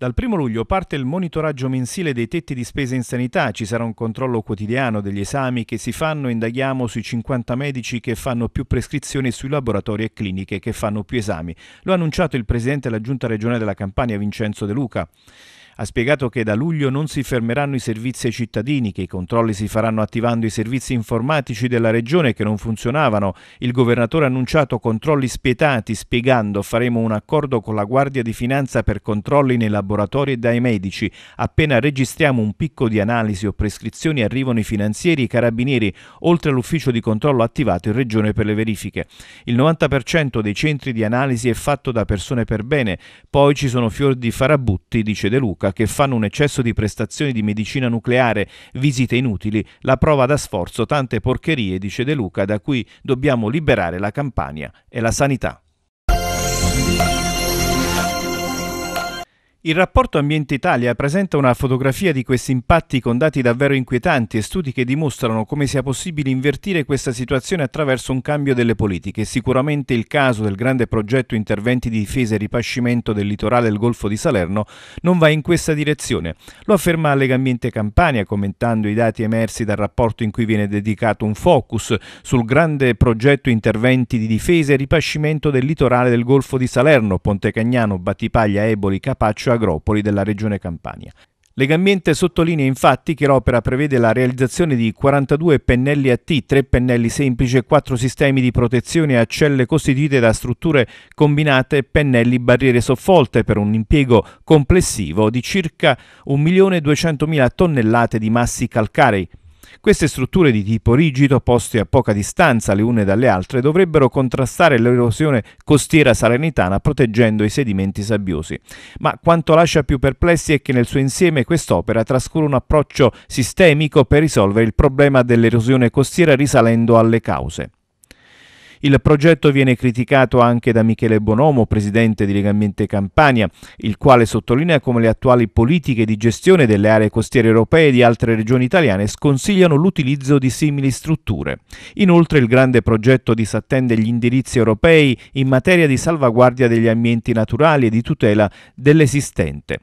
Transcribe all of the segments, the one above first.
Dal 1 luglio parte il monitoraggio mensile dei tetti di spesa in sanità, ci sarà un controllo quotidiano degli esami che si fanno, indaghiamo sui 50 medici che fanno più prescrizioni sui laboratori e cliniche che fanno più esami. Lo ha annunciato il presidente della Giunta regionale della Campania Vincenzo De Luca ha spiegato che da luglio non si fermeranno i servizi ai cittadini, che i controlli si faranno attivando i servizi informatici della regione che non funzionavano. Il governatore ha annunciato controlli spietati, spiegando faremo un accordo con la Guardia di Finanza per controlli nei laboratori e dai medici. Appena registriamo un picco di analisi o prescrizioni arrivano i finanzieri e i carabinieri, oltre all'ufficio di controllo attivato in regione per le verifiche. Il 90% dei centri di analisi è fatto da persone per bene, poi ci sono fior di farabutti, dice De Luca paura che fanno un eccesso di prestazioni di medicina nucleare, visite inutili, la prova da sforzo, tante porcherie, dice De Luca, da cui dobbiamo liberare la Campania e la sanità. Il rapporto Ambiente Italia presenta una fotografia di questi impatti con dati davvero inquietanti e studi che dimostrano come sia possibile invertire questa situazione attraverso un cambio delle politiche. Sicuramente il caso del grande progetto Interventi di difesa e ripascimento del litorale del Golfo di Salerno non va in questa direzione. Lo afferma Lega Ambiente Campania commentando i dati emersi dal rapporto in cui viene dedicato un focus sul grande progetto Interventi di difesa e ripascimento del litorale del Golfo di Salerno, Ponte Cagnano, Battipaglia, Eboli, Capaccio Commercio Agropoli della Regione Campania. Legambiente sottolinea infatti che l'opera prevede la realizzazione di 42 pennelli a T, 3 pennelli semplici e 4 sistemi di protezione a celle costituite da strutture combinate pennelli barriere soffolte per un impiego complessivo di circa 1.200.000 tonnellate di massi calcarei. Queste strutture di tipo rigido, poste a poca distanza le une dalle altre, dovrebbero contrastare l'erosione costiera salernitana proteggendo i sedimenti sabbiosi. Ma quanto lascia più perplessi è che nel suo insieme quest'opera trascura un approccio sistemico per risolvere il problema dell'erosione costiera risalendo alle cause. Il progetto viene criticato anche da Michele Bonomo, presidente di Legambiente Campania, il quale sottolinea come le attuali politiche di gestione delle aree costiere europee e di altre regioni italiane sconsigliano l'utilizzo di simili strutture. Inoltre il grande progetto disattende gli indirizzi europei in materia di salvaguardia degli ambienti naturali e di tutela dell'esistente.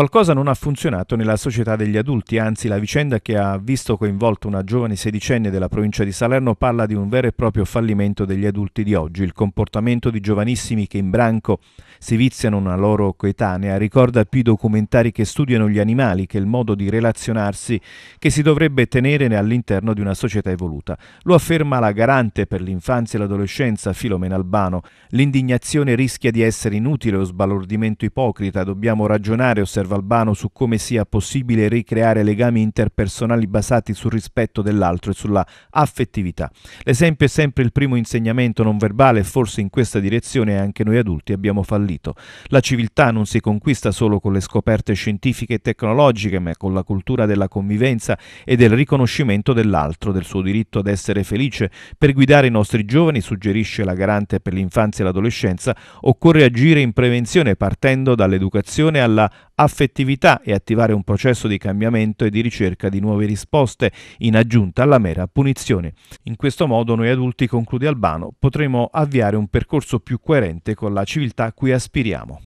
Qualcosa non ha funzionato nella società degli adulti, anzi la vicenda che ha visto coinvolto una giovane sedicenne della provincia di Salerno parla di un vero e proprio fallimento degli adulti di oggi, il comportamento di giovanissimi che in branco se viziano una loro coetanea ricorda più i documentari che studiano gli animali che il modo di relazionarsi che si dovrebbe tenere all'interno di una società evoluta. Lo afferma la garante per l'infanzia e l'adolescenza Filomena Albano. L'indignazione rischia di essere inutile o sbalordimento ipocrita. Dobbiamo ragionare, osserva Albano, su come sia possibile ricreare legami interpersonali basati sul rispetto dell'altro e sulla affettività. L'esempio è sempre il primo insegnamento non verbale e forse in questa direzione anche noi adulti abbiamo fallito fallito. La civiltà non si conquista solo con le scoperte scientifiche e tecnologiche, ma con la cultura della convivenza e del riconoscimento dell'altro, del suo diritto ad essere felice. Per guidare i nostri giovani, suggerisce la garante per l'infanzia e l'adolescenza, occorre agire in prevenzione partendo dall'educazione alla affettività e attivare un processo di cambiamento e di ricerca di nuove risposte in aggiunta alla mera punizione. In questo modo noi adulti, conclude Albano, potremo avviare un percorso più coerente con la civiltà a cui aspiriamo.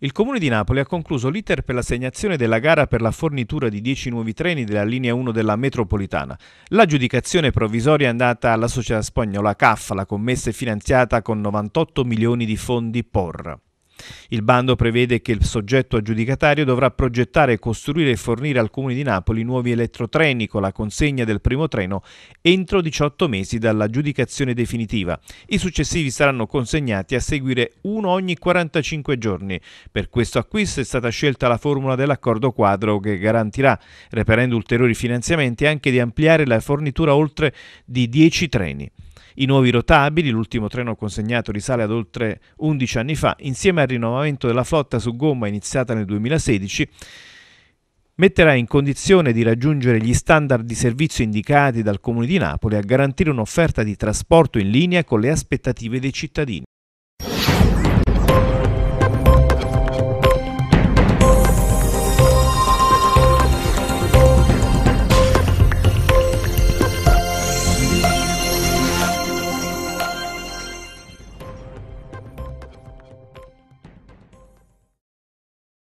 Il Comune di Napoli ha concluso l'iter per l'assegnazione della gara per la fornitura di 10 nuovi treni della linea 1 della metropolitana. L'aggiudicazione provvisoria è andata alla società spagnola CAF, la commessa è finanziata con 98 milioni di fondi POR. Il bando prevede che il soggetto aggiudicatario dovrà progettare, costruire e fornire al Comune di Napoli nuovi elettrotreni con la consegna del primo treno entro 18 mesi dall'aggiudicazione definitiva. I successivi saranno consegnati a seguire uno ogni 45 giorni. Per questo acquisto è stata scelta la formula dell'accordo quadro che garantirà, reperendo ulteriori finanziamenti, anche di ampliare la fornitura oltre di 10 treni. I nuovi rotabili, l'ultimo treno consegnato risale ad oltre 11 anni fa, insieme al rinnovamento della flotta su gomma iniziata nel 2016, metterà in condizione di raggiungere gli standard di servizio indicati dal Comune di Napoli a garantire un'offerta di trasporto in linea con le aspettative dei cittadini.